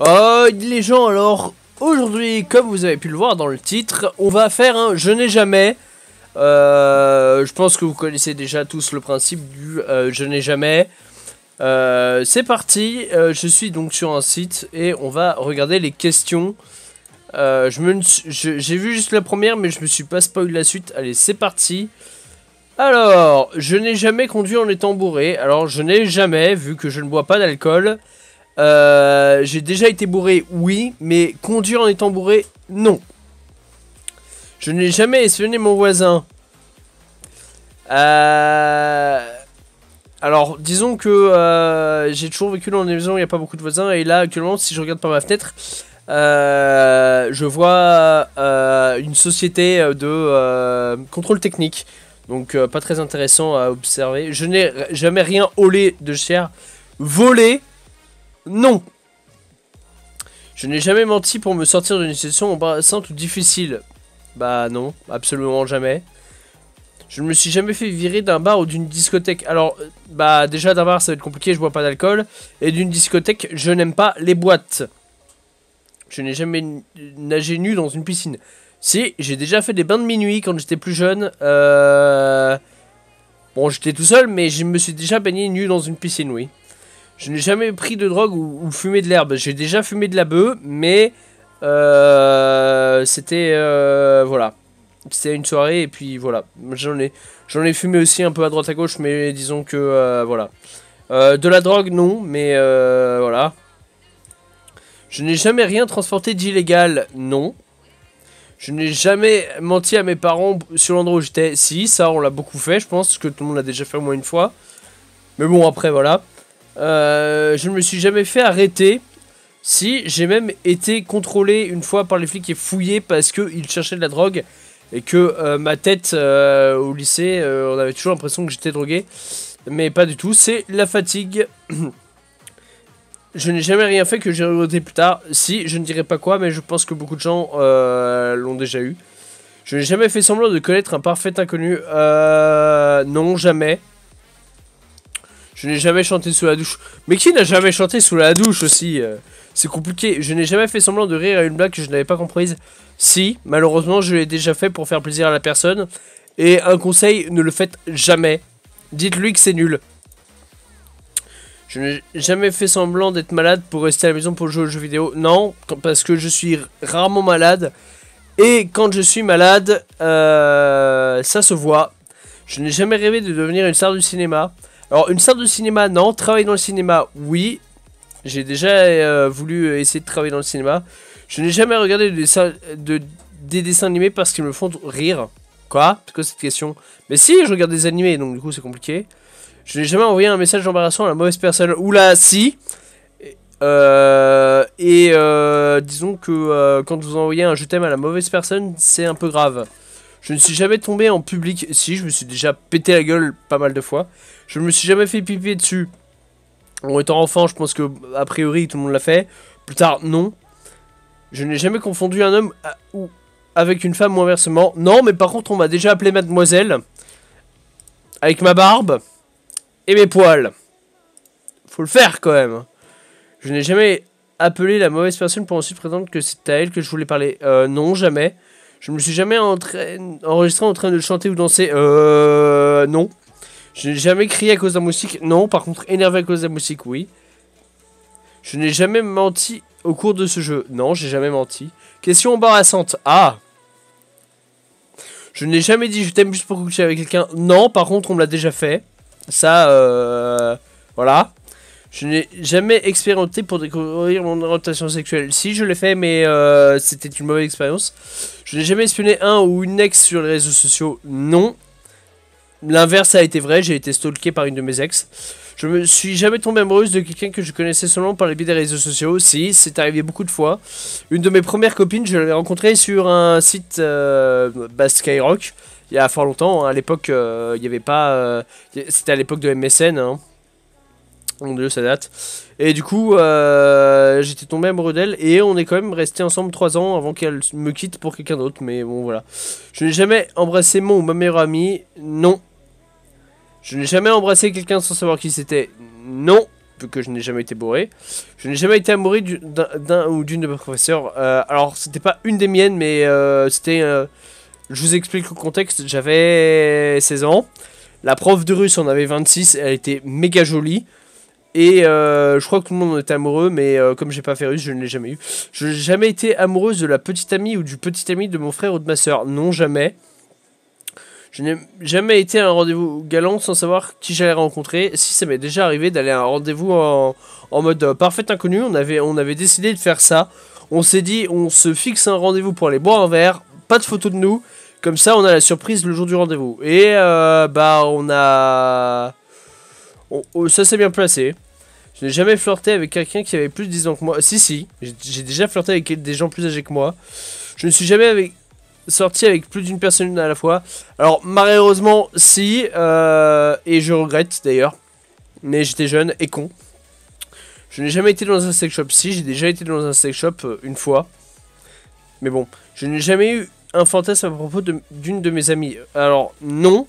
Oh les gens, alors, aujourd'hui, comme vous avez pu le voir dans le titre, on va faire un Je n'ai jamais. Euh, je pense que vous connaissez déjà tous le principe du euh, Je n'ai jamais. c'est parti, je suis donc sur un site et on va regarder les questions. j'ai vu juste la première, mais je me suis pas spoil la suite. Allez, c'est parti. Alors, je n'ai jamais conduit en étant bourré. Alors, je n'ai jamais, vu que je ne bois pas d'alcool, euh, j'ai déjà été bourré, oui, mais conduire en étant bourré, non. Je n'ai jamais espionné mon voisin. Euh, alors, disons que euh, j'ai toujours vécu dans une maison où il n'y a pas beaucoup de voisins, et là, actuellement, si je regarde par ma fenêtre, je vois une société de contrôle technique. Donc, pas très intéressant à observer. Je n'ai jamais rien volé de cher Volé, non Je n'ai jamais menti pour me sortir d'une situation embarrassante ou difficile. Bah non, absolument jamais. Je ne me suis jamais fait virer d'un bar ou d'une discothèque. Alors, bah déjà d'un bar ça va être compliqué, je bois pas d'alcool. Et d'une discothèque, je n'aime pas les boîtes. Je n'ai jamais nagé nu dans une piscine. Si, j'ai déjà fait des bains de minuit quand j'étais plus jeune. Euh... Bon, j'étais tout seul, mais je me suis déjà baigné nu dans une piscine, oui. Je n'ai jamais pris de drogue ou, fumé de l'herbe. J'ai déjà fumé de la bœuf, mais euh, c'était euh, voilà, c'était une soirée et puis voilà. J'en ai, j'en ai fumé aussi un peu à droite à gauche, mais disons que euh, voilà. de la drogue non, mais voilà. Je n'ai jamais rien transporté d'illégal, non. Je n'ai jamais menti à mes parents sur l'endroit où j'étais. Si, ça, on l'a beaucoup fait, je pense, que tout le monde l'a déjà fait au moins une fois. Mais bon, après, voilà. Euh, je ne me suis jamais fait arrêter. Si, j'ai même été contrôlé une fois par les flics et fouillé parce qu'ils cherchaient de la drogue et que euh, ma tête euh, au lycée, on avait toujours l'impression que j'étais drogué. Mais pas du tout, c'est la fatigue. je n'ai jamais rien fait que j'ai regretté plus tard. Si, je ne dirais pas quoi, mais je pense que beaucoup de gens l'ont déjà eu. Je n'ai jamais fait semblant de connaître un parfait inconnu. non, jamais. Je n'ai jamais chanté sous la douche. Mais qui n'a jamais chanté sous la douche aussi euh? C'est compliqué. Je n'ai jamais fait semblant de rire à une blague que je n'avais pas comprise. Si, malheureusement, je l'ai déjà fait pour faire plaisir à la personne. Et un conseil, ne le faites jamais. Dites-lui que c'est nul. Je n'ai jamais fait semblant d'être malade pour rester à la maison pour jouer aux jeux vidéo. Non, parce que je suis rarement malade. Et quand je suis malade, euh, ça se voit. Je n'ai jamais rêvé de devenir une star du cinéma. Alors, une salle de cinéma, non. Travailler dans le cinéma, oui. J'ai déjà euh, voulu essayer de travailler dans le cinéma. Je n'ai jamais regardé des dessins animés parce qu'ils me font rire. Quoi C'est quoi cette question Mais si, je regarde des animés, donc du coup, c'est compliqué. Je n'ai jamais envoyé un message embarrassant à la mauvaise personne. Oula, si euh, et euh, disons que quand vous envoyez un je t'aime à la mauvaise personne, c'est un peu grave. Je ne suis jamais tombé en public. Si, je me suis déjà pété la gueule pas mal de fois. Je ne me suis jamais fait pipi dessus. En étant enfant, je pense que a priori tout le monde l'a fait. Plus tard, non. Je n'ai jamais confondu un homme euh, avec une femme ou inversement. Non, mais par contre, on m'a déjà appelé mademoiselle. Avec ma barbe et mes poils. Faut le faire quand même. Je n'ai jamais appelé la mauvaise personne pour ensuite présenter que c'est à elle que je voulais parler. Euh, non, jamais. Je me suis jamais enregistré en train de chanter ou danser. Euh. Non. Je n'ai jamais crié à cause d'un moustique. Non. Par contre, énervé à cause d'un moustique. oui. Je n'ai jamais menti au cours de ce jeu. Non, j'ai jamais menti. Question embarrassante. Ah Je n'ai jamais dit je t'aime juste pour coucher avec quelqu'un. Non, par contre, on me l'a déjà fait. Ça, euh. Voilà. Je n'ai jamais expérimenté pour découvrir mon orientation sexuelle. Si, je l'ai fait, mais euh, c'était une mauvaise expérience. Je n'ai jamais espionné un ou une ex sur les réseaux sociaux. Non. L'inverse a été vrai, j'ai été stalké par une de mes ex. Je me suis jamais tombé amoureuse de quelqu'un que je connaissais seulement par les biais des réseaux sociaux. Si, c'est arrivé beaucoup de fois. Une de mes premières copines, je l'ai rencontrée sur un site euh, bah, Skyrock, il y a fort longtemps. À l'époque, euh, il n'y avait pas... Euh, c'était à l'époque de MSN, hein. Mon dieu, ça date. Et du coup, euh, j'étais tombé amoureux d'elle et on est quand même resté ensemble 3 ans avant qu'elle me quitte pour quelqu'un d'autre. Mais bon, voilà. Je n'ai jamais embrassé mon ou ma meilleure amie. Non. Je n'ai jamais embrassé quelqu'un sans savoir qui c'était. Non. Vu que je n'ai jamais été bourré. Je n'ai jamais été amoureux d'un ou d'une de mes professeurs. Euh, alors, c'était pas une des miennes, mais euh, c'était. je vous explique le contexte. J'avais 16 ans. La prof de russe en avait 26. Elle était méga jolie. Et euh, je crois que tout le monde en était amoureux, mais euh, comme j'ai pas fait russe, je ne l'ai jamais eu. Je n'ai jamais été amoureuse de la petite amie ou du petit ami de mon frère ou de ma soeur. Non, jamais. Je n'ai jamais été à un rendez-vous galant sans savoir qui j'allais rencontrer. Si ça m'est déjà arrivé d'aller à un rendez-vous en, en, mode euh, parfait inconnu, on avait, on avait décidé de faire ça. On s'est dit, on se fixe un rendez-vous pour aller boire un verre, pas de photo de nous. Comme ça, on a la surprise le jour du rendez-vous. Et bah, on a. Oh, oh, ça s'est bien placé. Je n'ai jamais flirté avec quelqu'un qui avait plus de 10 ans que moi. Si, si, j'ai déjà flirté avec des gens plus âgés que moi. Je ne suis jamais sorti avec plus d'une personne à la fois. Alors, malheureusement, si, euh, et je regrette d'ailleurs. Mais j'étais jeune et con. Je n'ai jamais été dans un sex shop. Si, j'ai déjà été dans un sex shop euh, une fois. Mais bon, je n'ai jamais eu un fantasme à propos d'une de mes amies. Alors, non,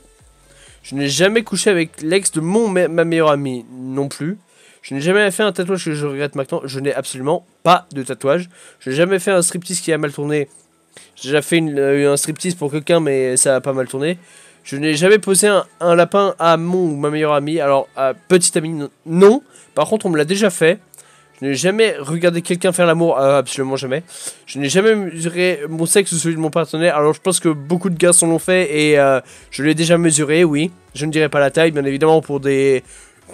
je n'ai jamais couché avec l'ex de mon ma, meilleure amie non plus. Je n'ai jamais fait un tatouage que je regrette maintenant. Je n'ai absolument pas de tatouage. Je n'ai jamais fait un striptease qui a mal tourné. J'ai déjà fait une, euh, un striptease pour quelqu'un, mais ça a pas mal tourné. Je n'ai jamais posé un, un, lapin à mon ou ma meilleure amie. Alors, à petite amie, non. Par contre, on me l'a déjà fait. Je n'ai jamais regardé quelqu'un faire l'amour, euh, absolument jamais. Je n'ai jamais mesuré mon sexe ou celui de mon partenaire, alors je pense que beaucoup de gars garçons l'ont fait et euh, je l'ai déjà mesuré, oui. Je ne dirais pas la taille, bien évidemment, pour des,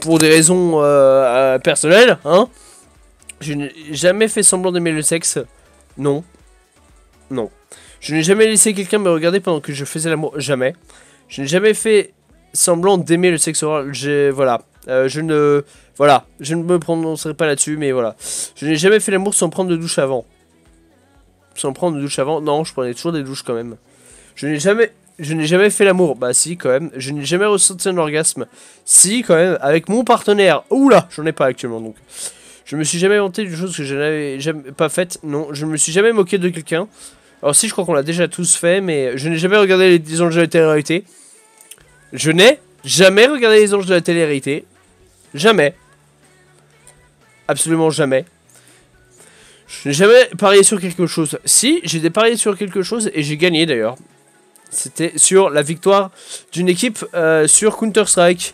pour des raisons euh, personnelles, hein. Je n'ai jamais fait semblant d'aimer le sexe, non. Non. Je n'ai jamais laissé quelqu'un me regarder pendant que je faisais l'amour, jamais. Je n'ai jamais fait semblant d'aimer le sexe oral, voilà. Euh, je ne... Voilà, je ne me prononcerai pas là-dessus, mais voilà. Je n'ai jamais fait l'amour sans prendre de douche avant. Sans prendre de douche avant Non, je prenais toujours des douches quand même. Je n'ai jamais... Je n'ai jamais fait l'amour. Bah si, quand même. Je n'ai jamais ressenti un orgasme. Si, quand même. Avec mon partenaire. Oula, j'en ai pas actuellement, donc. Je me suis jamais inventé d'une chose que je n'avais jamais pas faite. Non, je me suis jamais moqué de quelqu'un. Alors si, je crois qu'on l'a déjà tous fait, mais je n'ai jamais regardé les anges de la télé-réalité. Je n'ai jamais regardé les anges de la télé-réalité. Jamais. Absolument jamais. Je n'ai jamais parié sur quelque chose. Si, j'ai parié sur quelque chose et j'ai gagné d'ailleurs. C'était sur la victoire d'une équipe euh, sur Counter-Strike.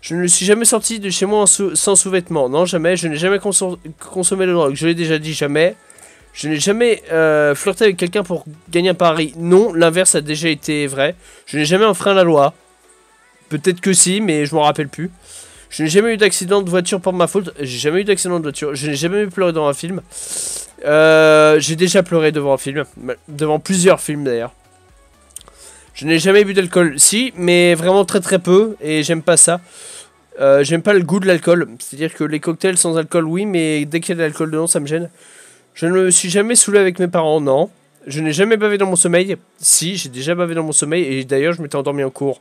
Je ne suis jamais sorti de chez moi sans sous-vêtements. Non, jamais. Je n'ai jamais consommé de drogue. Je l'ai déjà dit, jamais. Je n'ai jamais euh, flirté avec quelqu'un pour gagner un pari. Non, l'inverse a déjà été vrai. Je n'ai jamais enfreint la loi. Peut-être que si, mais je m'en rappelle plus. Je n'ai jamais eu d'accident de voiture pour ma faute. J'ai jamais eu d'accident de voiture. Je n'ai jamais eu pleuré dans un film. Euh, j'ai déjà pleuré devant un film. Devant plusieurs films d'ailleurs. Je n'ai jamais bu d'alcool. Si, mais vraiment très très peu. Et j'aime pas ça. Euh, j'aime pas le goût de l'alcool. C'est-à-dire que les cocktails sans alcool, oui, mais dès qu'il y a de l'alcool dedans, ça me gêne. Je ne me suis jamais saoulé avec mes parents, non. Je n'ai jamais bavé dans mon sommeil. Si, j'ai déjà bavé dans mon sommeil. Et d'ailleurs, je m'étais endormi en cours.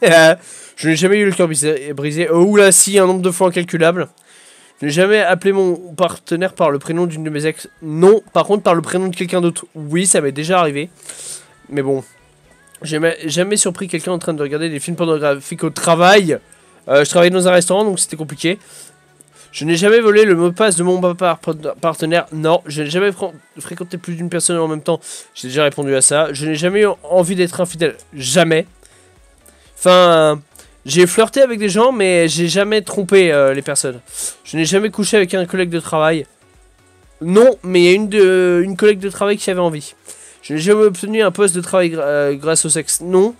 je n'ai jamais eu le cœur brisé. Euh, oula, si, un nombre de fois incalculable. Je n'ai jamais appelé mon partenaire par le prénom d'une de mes ex. Non, par contre, par le prénom de quelqu'un d'autre. Oui, ça m'est déjà arrivé. Mais bon. J'ai jamais, jamais surpris quelqu'un en train de regarder des films pornographiques au travail. Euh, je travaillais dans un restaurant, donc c'était compliqué. Je n'ai jamais volé le mot de passe de mon partenaire. Non, je n'ai jamais fréquenté plus d'une personne en même temps. J'ai déjà répondu à ça. Je n'ai jamais eu envie d'être infidèle. Jamais. Enfin, j'ai flirté avec des gens, mais j'ai jamais trompé euh, les personnes. Je n'ai jamais couché avec un collègue de travail. Non, mais il y a une, de, une collègue de travail qui avait envie. Je n'ai jamais obtenu un poste de travail euh, grâce au sexe. Non.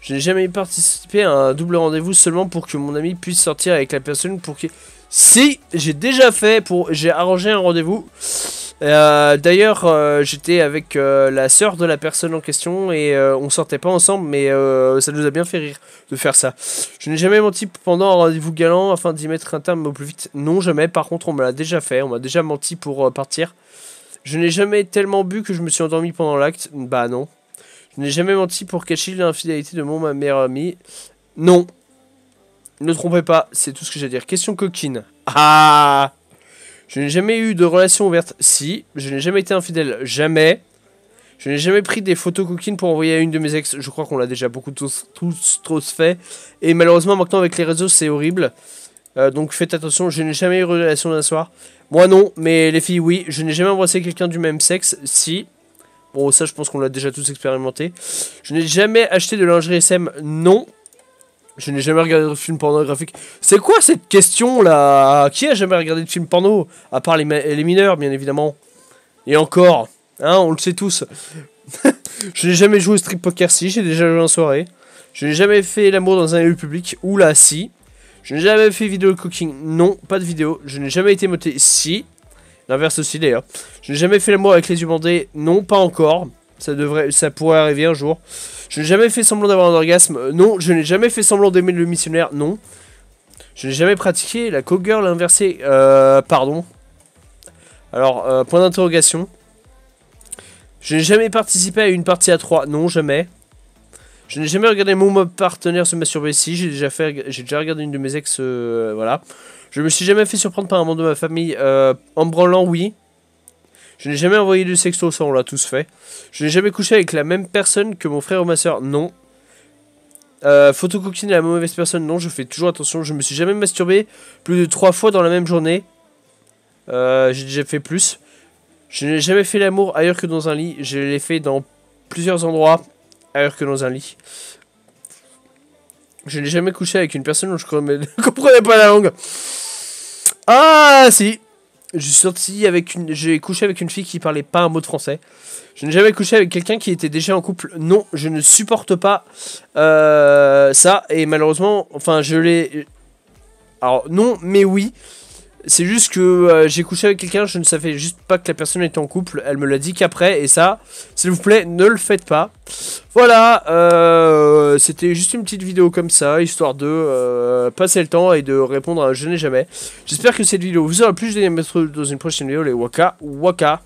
Je n'ai jamais participé à un double rendez-vous seulement pour que mon ami puisse sortir avec la personne pour qui... Si, j'ai déjà fait pour... J'ai arrangé un rendez-vous euh, d'ailleurs, euh, j'étais avec euh, la sœur de la personne en question et on sortait pas ensemble, mais ça nous a bien fait rire de faire ça. Je n'ai jamais menti pendant un rendez-vous galant afin d'y mettre un terme au plus vite. Non, jamais. Par contre, on me l'a déjà fait. On m'a déjà menti pour partir. Je n'ai jamais tellement bu que je me suis endormi pendant l'acte. Bah non. Je n'ai jamais menti pour cacher l'infidélité de mon ma meilleure amie. Non. Ne trompez pas, c'est tout ce que j'ai à dire. Question coquine. Ah je n'ai jamais eu de relation ouverte. Si. Je n'ai jamais été infidèle. Jamais. Je n'ai jamais pris des photos coquines pour envoyer à une de mes ex. Je crois qu'on l'a déjà beaucoup tous, tous, tous fait. Et malheureusement, maintenant, avec les réseaux, c'est horrible. Euh, donc faites attention, je n'ai jamais eu de relation d'un soir. Moi non, mais les filles, oui. Je n'ai jamais embrassé quelqu'un du même sexe. Si. Bon, ça, je pense qu'on l'a déjà tous expérimenté. Je n'ai jamais acheté de lingerie SM. Non. Je n'ai jamais regardé de film pornographique. C'est quoi cette question là Qui a jamais regardé de film porno À part les, mineurs, bien évidemment. Et encore, hein, on le sait tous. je n'ai jamais joué au strip poker si, j'ai déjà joué en soirée. Je n'ai jamais fait l'amour dans un lieu public. Oula, si. Je n'ai jamais fait vidéo cooking. Non, pas de vidéo. Je n'ai jamais été moté. Si. L'inverse aussi d'ailleurs. Je n'ai jamais fait l'amour avec les bandés. Non, pas encore. Ça devrait, ça pourrait arriver un jour. Je n'ai jamais fait semblant d'avoir un orgasme. Euh, non, je n'ai jamais fait semblant d'aimer le missionnaire. Non. Je n'ai jamais pratiqué la cowgirl inversée. Euh, pardon. Alors, euh, point d'interrogation. Je n'ai jamais participé à une partie à 3. Non, jamais. Je n'ai jamais regardé mon partenaire se masturber. Si, j'ai déjà, fait, j'ai déjà regardé une de mes ex. voilà. Je me suis jamais fait surprendre par un membre de ma famille. en branlant, oui. Je n'ai jamais envoyé de sexto, ça on l'a tous fait. Je n'ai jamais couché avec la même personne que mon frère ou ma soeur, non. Euh, photo la mauvaise personne, non, je fais toujours attention. Je me suis jamais masturbé plus de trois fois dans la même journée. Euh, j'ai déjà fait plus. Je n'ai jamais fait l'amour ailleurs que dans un lit. Je l'ai fait dans plusieurs endroits ailleurs que dans un lit. Je n'ai jamais couché avec une personne dont je ne comprenais pas la langue. Ah si je suis sorti avec une, j'ai couché avec une fille qui parlait pas un mot de français. Je n'ai jamais couché avec quelqu'un qui était déjà en couple. Non, je ne supporte pas euh, ça. Et malheureusement, enfin, je l'ai. Euh, alors non, mais oui. C'est juste que euh, j'ai couché avec quelqu'un, je ne savais juste pas que la personne était en couple. Elle me l'a dit qu'après, et ça, s'il vous plaît, ne le faites pas. Voilà, euh, c'était juste une petite vidéo comme ça, histoire de euh, passer le temps et de répondre à je n'ai jamais. J'espère que cette vidéo vous aura plu. Je vais mettre dans une prochaine vidéo les Waka Waka.